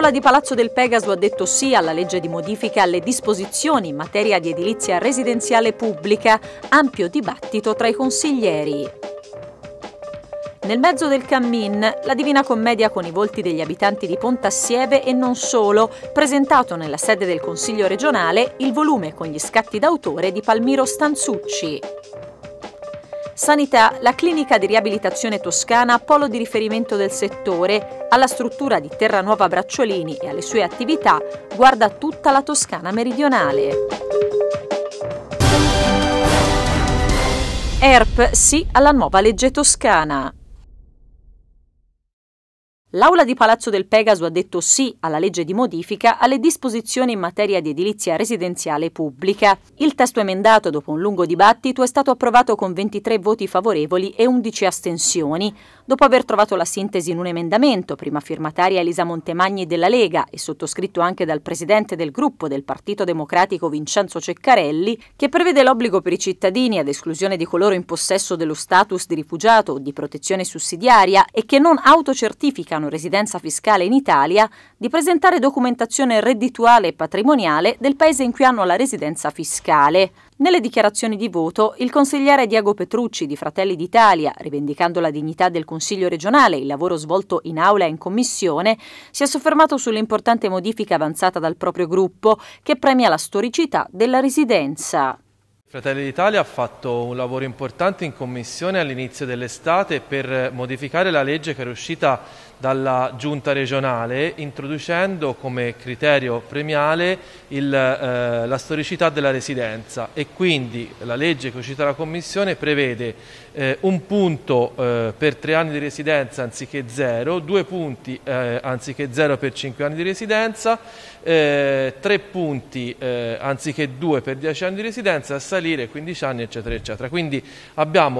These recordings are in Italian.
L'aula di Palazzo del Pegaso ha detto sì alla legge di modifica alle disposizioni in materia di edilizia residenziale pubblica, ampio dibattito tra i consiglieri. Nel mezzo del cammin, la Divina Commedia con i volti degli abitanti di Pontassieve e non solo, presentato nella sede del Consiglio regionale il volume con gli scatti d'autore di Palmiro Stanzucci. Sanità, la clinica di riabilitazione toscana, polo di riferimento del settore, alla struttura di Terranuova Bracciolini e alle sue attività guarda tutta la Toscana meridionale. ERP sì alla nuova legge toscana. L'Aula di Palazzo del Pegaso ha detto sì alla legge di modifica alle disposizioni in materia di edilizia residenziale pubblica. Il testo emendato, dopo un lungo dibattito, è stato approvato con 23 voti favorevoli e 11 astensioni, dopo aver trovato la sintesi in un emendamento, prima firmataria Elisa Montemagni della Lega e sottoscritto anche dal presidente del gruppo del Partito Democratico Vincenzo Ceccarelli, che prevede l'obbligo per i cittadini, ad esclusione di coloro in possesso dello status di rifugiato o di protezione sussidiaria e che non autocertificano con residenza fiscale in Italia di presentare documentazione reddituale e patrimoniale del paese in cui hanno la residenza fiscale. Nelle dichiarazioni di voto, il consigliere Diago Petrucci di Fratelli d'Italia, rivendicando la dignità del Consiglio regionale e il lavoro svolto in aula e in commissione, si è soffermato sull'importante modifica avanzata dal proprio gruppo che premia la storicità della residenza. Fratelli d'Italia ha fatto un lavoro importante in commissione all'inizio dell'estate per modificare la legge che era uscita dalla giunta regionale introducendo come criterio premiale il, eh, la storicità della residenza e quindi la legge che uscita la Commissione prevede eh, un punto eh, per tre anni di residenza anziché zero, due punti eh, anziché zero per cinque anni di residenza, eh, tre punti eh, anziché due per dieci anni di residenza, a salire 15 anni eccetera eccetera. Quindi abbiamo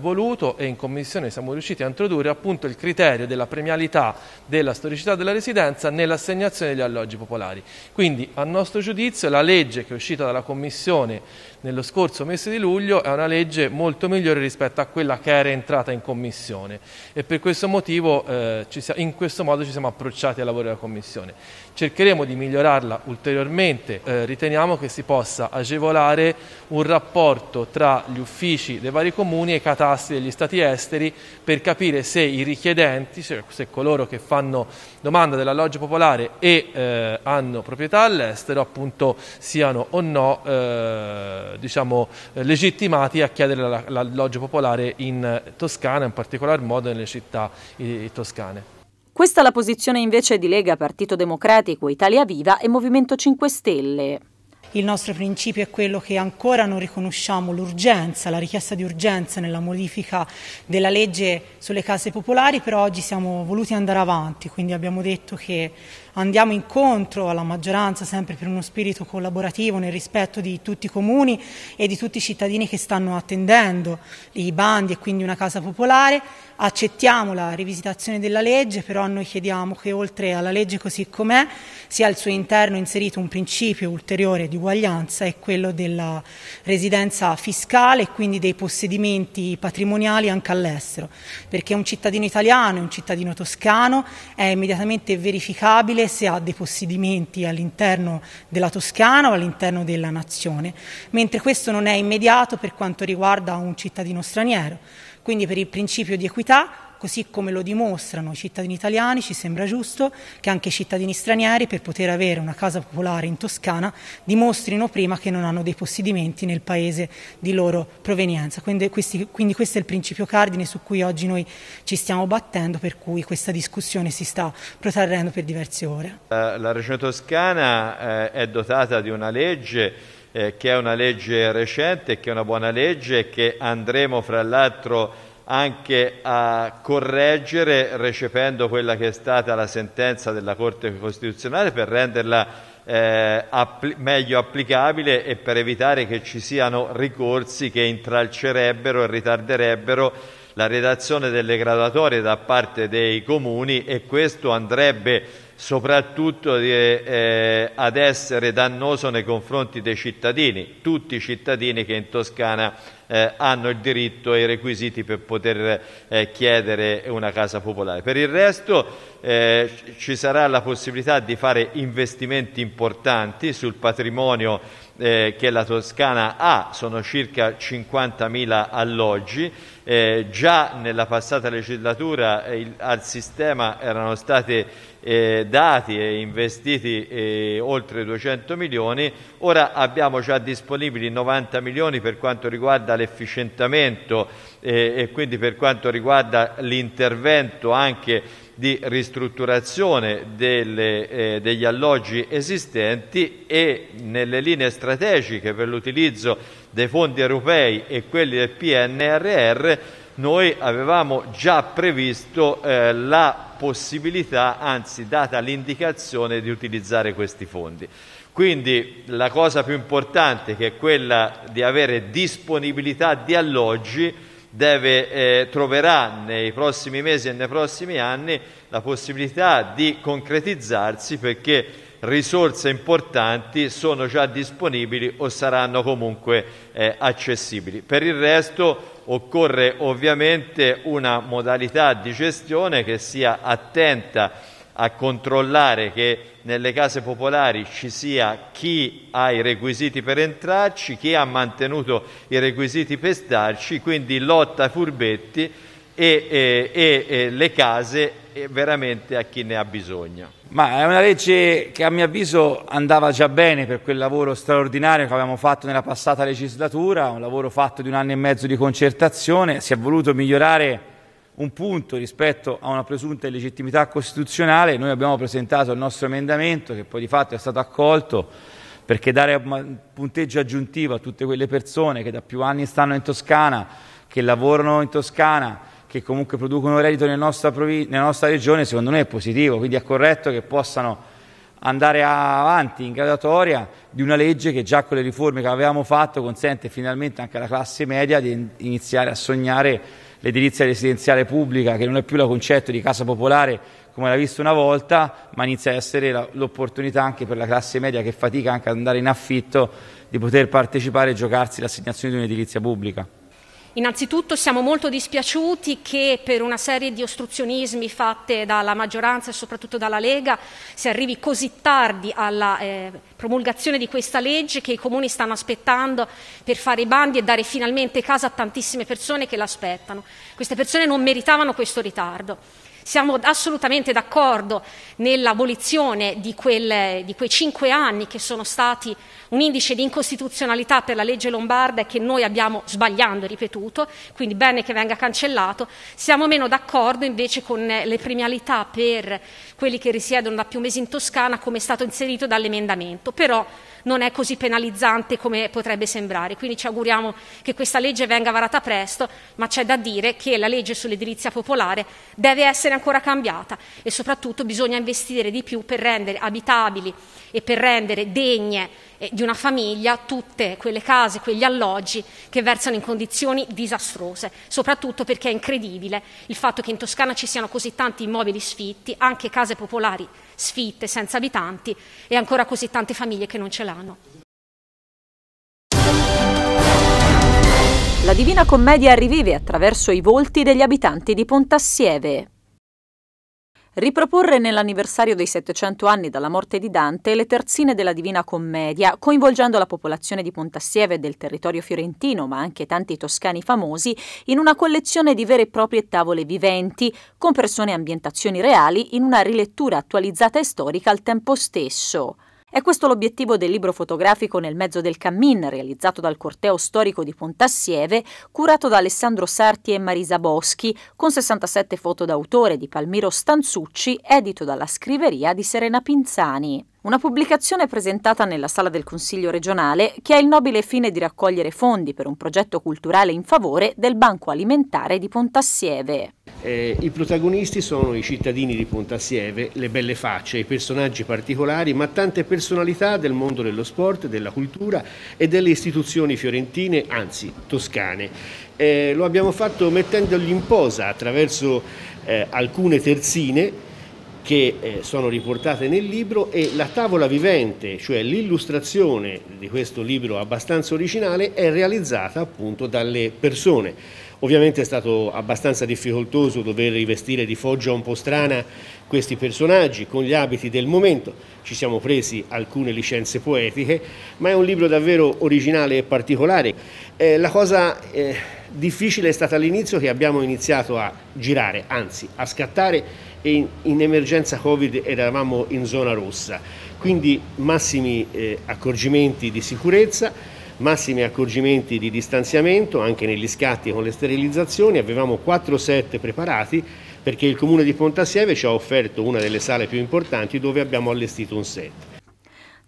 voluto e in Commissione siamo riusciti a introdurre appunto il criterio della premiale demanialità della storicità della residenza nell'assegnazione degli alloggi popolari. Quindi a nostro giudizio la legge che è uscita dalla Commissione nello scorso mese di luglio è una legge molto migliore rispetto a quella che era entrata in Commissione e per questo motivo eh, sia, in questo modo ci siamo approcciati al lavoro della Commissione. Cercheremo di migliorarla ulteriormente, eh, riteniamo che si possa agevolare un rapporto tra gli uffici dei vari comuni e i catastri degli stati esteri per capire se i richiedenti, cioè se coloro che fanno domanda dell'alloggio popolare e eh, hanno proprietà all'estero appunto siano o no eh, diciamo, legittimati a chiedere l'alloggio popolare in Toscana, in particolar modo nelle città eh, toscane. Questa è la posizione invece di Lega, Partito Democratico, Italia Viva e Movimento 5 Stelle. Il nostro principio è quello che ancora non riconosciamo l'urgenza, la richiesta di urgenza nella modifica della legge sulle case popolari, però oggi siamo voluti andare avanti, quindi abbiamo detto che andiamo incontro alla maggioranza sempre per uno spirito collaborativo nel rispetto di tutti i comuni e di tutti i cittadini che stanno attendendo i bandi e quindi una casa popolare. Accettiamo la rivisitazione della legge, però noi chiediamo che oltre alla legge così com'è sia al suo interno inserito un principio ulteriore di uguaglianza e quello della residenza fiscale e quindi dei possedimenti patrimoniali anche all'estero, perché un cittadino italiano e un cittadino toscano è immediatamente verificabile se ha dei possedimenti all'interno della Toscana o all'interno della nazione, mentre questo non è immediato per quanto riguarda un cittadino straniero. Quindi per il principio di equità così come lo dimostrano i cittadini italiani, ci sembra giusto che anche i cittadini stranieri, per poter avere una casa popolare in Toscana, dimostrino prima che non hanno dei possedimenti nel paese di loro provenienza. Quindi, questi, quindi questo è il principio cardine su cui oggi noi ci stiamo battendo, per cui questa discussione si sta protrarrendo per diverse ore. La Regione Toscana eh, è dotata di una legge eh, che è una legge recente, che è una buona legge, che andremo fra l'altro anche a correggere, recependo quella che è stata la sentenza della Corte Costituzionale per renderla eh, appli- meglio applicabile e per evitare che ci siano ricorsi che intralcerebbero e ritarderebbero la redazione delle graduatorie da parte dei comuni e questo andrebbe soprattutto eh, eh ad essere dannoso nei confronti dei cittadini, tutti i cittadini che in Toscana eh, hanno il diritto e i requisiti per poter eh, chiedere una casa popolare. Per il resto eh, ci sarà la possibilità di fare investimenti importanti sul patrimonio eh, che la Toscana ha, sono circa 50.000 alloggi. Eh, già nella passata legislatura eh, il, al sistema erano stati eh, dati e investiti eh, oltre 200 milioni, ora abbiamo già disponibili 90 milioni per quanto riguarda l'efficientamento eh, e quindi per quanto riguarda l'intervento anche di ristrutturazione delle, eh, degli alloggi esistenti e nelle linee strategiche per l'utilizzo dei fondi europei e quelli del PNRR noi avevamo già previsto eh, la possibilità, anzi data l'indicazione di utilizzare questi fondi. Quindi la cosa più importante che è quella di avere disponibilità di alloggi deve, eh, troverà nei prossimi mesi e nei prossimi anni la possibilità di concretizzarsi perché risorse importanti sono già disponibili o saranno comunque eh, accessibili. Per il resto occorre ovviamente una modalità di gestione che sia attenta a controllare che nelle case popolari ci sia chi ha i requisiti per entrarci, chi ha mantenuto i requisiti per starci, quindi lotta ai furbetti e, e, e, e le case veramente a chi ne ha bisogno. Ma è una legge che a mio avviso andava già bene per quel lavoro straordinario che avevamo fatto nella passata legislatura, un lavoro fatto di un anno e mezzo di concertazione, si è voluto migliorare un punto rispetto a una presunta illegittimità costituzionale. Noi abbiamo presentato il nostro emendamento che poi di fatto è stato accolto perché dare punteggio aggiuntivo a tutte quelle persone che da più anni stanno in Toscana, che lavorano in Toscana, che comunque producono reddito nella nostra, provi- nella nostra regione, secondo me è positivo, quindi è corretto che possano andare avanti in gradatoria di una legge che già con le riforme che avevamo fatto consente finalmente anche alla classe media di iniziare a sognare l'edilizia residenziale pubblica, che non è più la concetto di casa popolare come l'ha visto una volta, ma inizia a essere l'opportunità anche per la classe media che fatica anche ad andare in affitto di poter partecipare e giocarsi l'assegnazione di un'edilizia pubblica. Innanzitutto siamo molto dispiaciuti che per una serie di ostruzionismi fatte dalla maggioranza e soprattutto dalla Lega si arrivi così tardi alla eh, promulgazione di questa legge che i comuni stanno aspettando per fare i bandi e dare finalmente casa a tantissime persone che l'aspettano. Queste persone non meritavano questo ritardo. Siamo assolutamente d'accordo nell'abolizione di, di, quei cinque anni che sono stati un indice di incostituzionalità per la legge lombarda che noi abbiamo sbagliando ripetuto, quindi bene che venga cancellato. Siamo meno d'accordo invece con eh, le premialità per quelli che risiedono da più mesi in Toscana come è stato inserito dall'emendamento, però non è così penalizzante come potrebbe sembrare. Quindi ci auguriamo che questa legge venga varata presto, ma c'è da dire che la legge sull'edilizia popolare deve essere ancora cambiata e soprattutto bisogna investire di più per rendere abitabili e per rendere degne eh, di una famiglia tutte quelle case, quegli alloggi che versano in condizioni disastrose, soprattutto perché è incredibile il fatto che in Toscana ci siano così tanti immobili sfitti, anche case popolari sfitte, senza abitanti e ancora così tante famiglie che non ce l'hanno. La Divina Commedia rivive attraverso i volti degli abitanti di Pontassieve. Riproporre nell'anniversario dei 700 anni dalla morte di Dante le terzine della Divina Commedia, coinvolgendo la popolazione di Pontassieve e del territorio fiorentino, ma anche tanti toscani famosi, in una collezione di vere e proprie tavole viventi, con persone e ambientazioni reali, in una rilettura attualizzata e storica al tempo stesso. È questo l'obiettivo del libro fotografico Nel mezzo del cammin, realizzato dal corteo storico di Pontassieve, curato da Alessandro Sarti e Marisa Boschi, con 67 foto d'autore di Palmiro Stanzucci, edito dalla scriveria di Serena Pinzani. Una pubblicazione presentata nella sala del Consiglio regionale che ha il nobile fine di raccogliere fondi per un progetto culturale in favore del Banco Alimentare di Pontassieve. Eh, I protagonisti sono i cittadini di Pontassieve, le belle facce, i personaggi particolari, ma tante personalità del mondo dello sport, della cultura e delle istituzioni fiorentine, anzi toscane. Eh, lo abbiamo fatto mettendogli in posa attraverso eh, alcune terzine che eh, sono riportate nel libro e la tavola vivente, cioè l'illustrazione di questo libro abbastanza originale, è realizzata appunto dalle persone. Ovviamente è stato abbastanza difficoltoso dover rivestire di foggia un po' strana questi personaggi con gli abiti del momento, ci siamo presi alcune licenze poetiche, ma è un libro davvero originale e particolare. Eh, la cosa eh, difficile è stata all'inizio che abbiamo iniziato a girare, anzi a scattare e in, in emergenza Covid eravamo in zona rossa. Quindi massimi eh, accorgimenti di sicurezza, massimi accorgimenti di distanziamento anche negli scatti con le sterilizzazioni, avevamo quattro set preparati perché il comune di Pontassieve ci ha offerto una delle sale più importanti dove abbiamo allestito un set.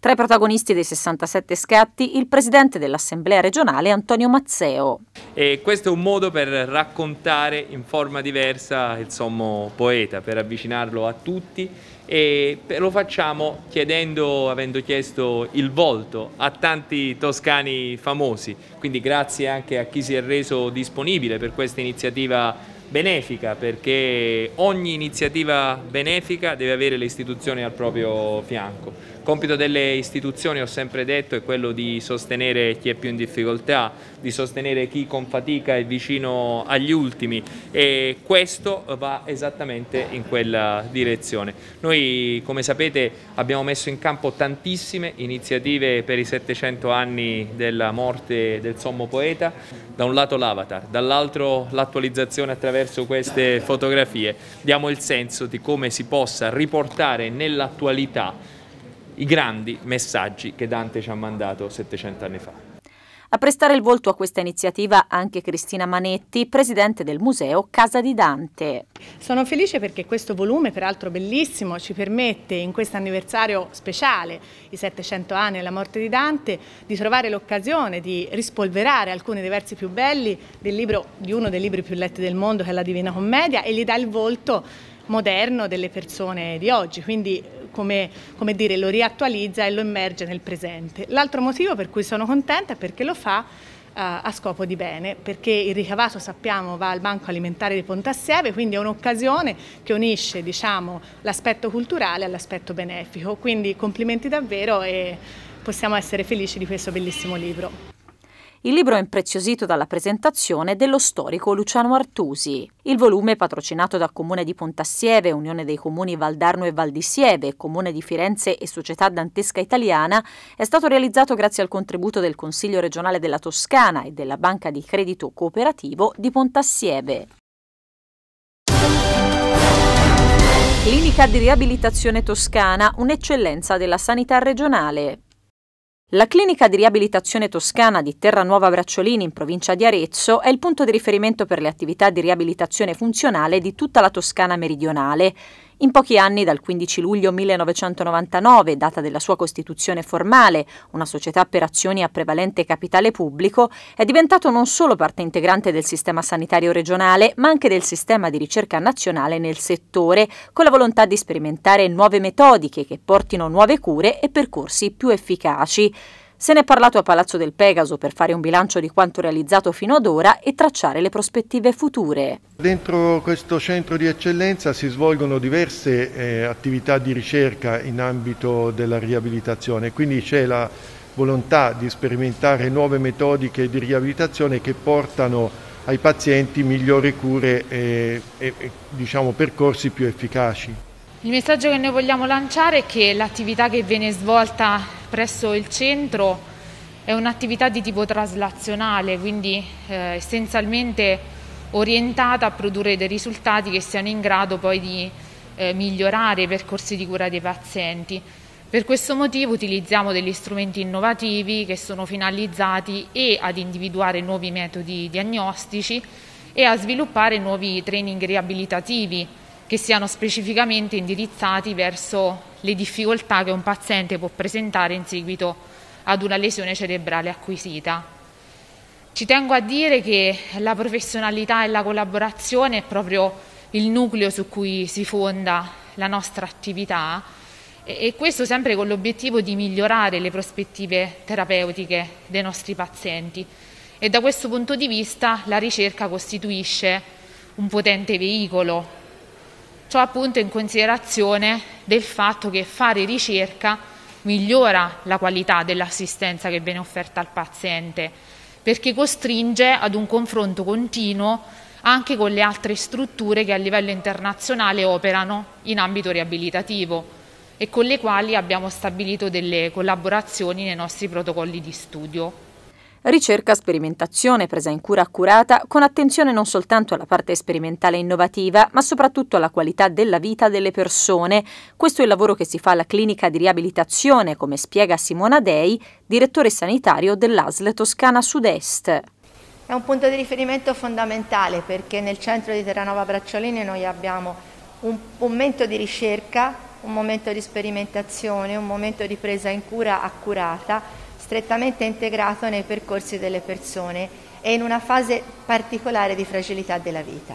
Tra i protagonisti dei 67 scatti il presidente dell'Assemblea regionale Antonio Mazzeo. E questo è un modo per raccontare in forma diversa il sommo poeta, per avvicinarlo a tutti e lo facciamo chiedendo, avendo chiesto il volto a tanti toscani famosi, quindi grazie anche a chi si è reso disponibile per questa iniziativa benefica, perché ogni iniziativa benefica deve avere le istituzioni al proprio fianco. Il compito delle istituzioni, ho sempre detto, è quello di sostenere chi è più in difficoltà, di sostenere chi con fatica è vicino agli ultimi e questo va esattamente in quella direzione. Noi, come sapete, abbiamo messo in campo tantissime iniziative per i 700 anni della morte del sommo poeta, da un lato l'avatar, dall'altro l'attualizzazione attraverso queste fotografie. Diamo il senso di come si possa riportare nell'attualità i grandi messaggi che Dante ci ha mandato 700 anni fa. A prestare il volto a questa iniziativa anche Cristina Manetti, presidente del museo Casa di Dante. Sono felice perché questo volume, peraltro bellissimo, ci permette in questo anniversario speciale, i 700 anni e la morte di Dante, di trovare l'occasione di rispolverare alcuni dei versi più belli del libro, di uno dei libri più letti del mondo che è la Divina Commedia e gli dà il volto moderno delle persone di oggi, quindi come, come dire, lo riattualizza e lo immerge nel presente. L'altro motivo per cui sono contenta è perché lo fa eh, a scopo di bene, perché il ricavato sappiamo va al Banco Alimentare di Pontassieve, quindi è un'occasione che unisce diciamo, l'aspetto culturale all'aspetto benefico. Quindi complimenti davvero e possiamo essere felici di questo bellissimo libro. Il libro è impreziosito dalla presentazione dello storico Luciano Artusi. Il volume, patrocinato da Comune di Pontassieve, Unione dei Comuni Valdarno e Val di Sieve, Comune di Firenze e Società Dantesca Italiana, è stato realizzato grazie al contributo del Consiglio regionale della Toscana e della Banca di Credito Cooperativo di Pontassieve. Clinica di riabilitazione toscana, un'eccellenza della sanità regionale. La clinica di riabilitazione toscana di Terra Nuova Bracciolini in provincia di Arezzo è il punto di riferimento per le attività di riabilitazione funzionale di tutta la Toscana meridionale. In pochi anni, dal 15 luglio 1999, data della sua costituzione formale, una società per azioni a prevalente capitale pubblico, è diventato non solo parte integrante del sistema sanitario regionale, ma anche del sistema di ricerca nazionale nel settore, con la volontà di sperimentare nuove metodiche che portino nuove cure e percorsi più efficaci. Se ne è parlato a Palazzo del Pegaso per fare un bilancio di quanto realizzato fino ad ora e tracciare le prospettive future. Dentro questo centro di eccellenza si svolgono diverse eh, attività di ricerca in ambito della riabilitazione, quindi c'è la volontà di sperimentare nuove metodiche di riabilitazione che portano ai pazienti migliori cure e, e, e diciamo, percorsi più efficaci. Il messaggio che noi vogliamo lanciare è che l'attività che viene svolta presso il centro è un'attività di tipo traslazionale, quindi eh, essenzialmente orientata a produrre dei risultati che siano in grado poi di eh, migliorare i percorsi di cura dei pazienti. Per questo motivo utilizziamo degli strumenti innovativi che sono finalizzati e ad individuare nuovi metodi diagnostici e a sviluppare nuovi training riabilitativi che siano specificamente indirizzati verso le difficoltà che un paziente può presentare in seguito ad una lesione cerebrale acquisita. Ci tengo a dire che la professionalità e la collaborazione è proprio il nucleo su cui si fonda la nostra attività e questo sempre con l'obiettivo di migliorare le prospettive terapeutiche dei nostri pazienti e da questo punto di vista la ricerca costituisce un potente veicolo Ciò appunto in considerazione del fatto che fare ricerca migliora la qualità dell'assistenza che viene offerta al paziente, perché costringe ad un confronto continuo anche con le altre strutture che a livello internazionale operano in ambito riabilitativo e con le quali abbiamo stabilito delle collaborazioni nei nostri protocolli di studio. Ricerca sperimentazione presa in cura accurata con attenzione non soltanto alla parte sperimentale innovativa, ma soprattutto alla qualità della vita delle persone. Questo è il lavoro che si fa alla clinica di riabilitazione, come spiega Simona Dei, direttore sanitario dell'ASL Toscana Sud-Est. È un punto di riferimento fondamentale perché nel centro di Terranova Bracciolini noi abbiamo un momento di ricerca, un momento di sperimentazione, un momento di presa in cura accurata strettamente integrato nei percorsi delle persone e in una fase particolare di fragilità della vita.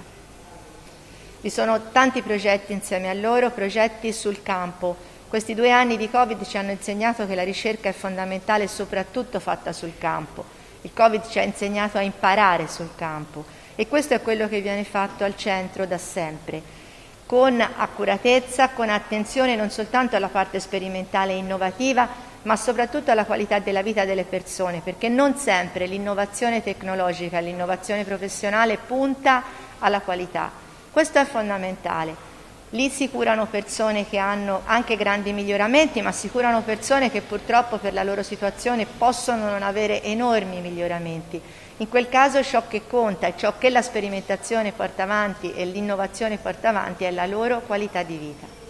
Vi sono tanti progetti insieme a loro, progetti sul campo. Questi due anni di Covid ci hanno insegnato che la ricerca è fondamentale soprattutto fatta sul campo. Il Covid ci ha insegnato a imparare sul campo e questo è quello che viene fatto al centro da sempre con accuratezza, con attenzione non soltanto alla parte sperimentale e innovativa, ma soprattutto alla qualità della vita delle persone, perché non sempre l'innovazione tecnologica, l'innovazione professionale punta alla qualità. Questo è fondamentale. Lì si curano persone che hanno anche grandi miglioramenti, ma si curano persone che purtroppo per la loro situazione possono non avere enormi miglioramenti. In quel caso ciò che conta e ciò che la sperimentazione porta avanti e l'innovazione porta avanti è la loro qualità di vita.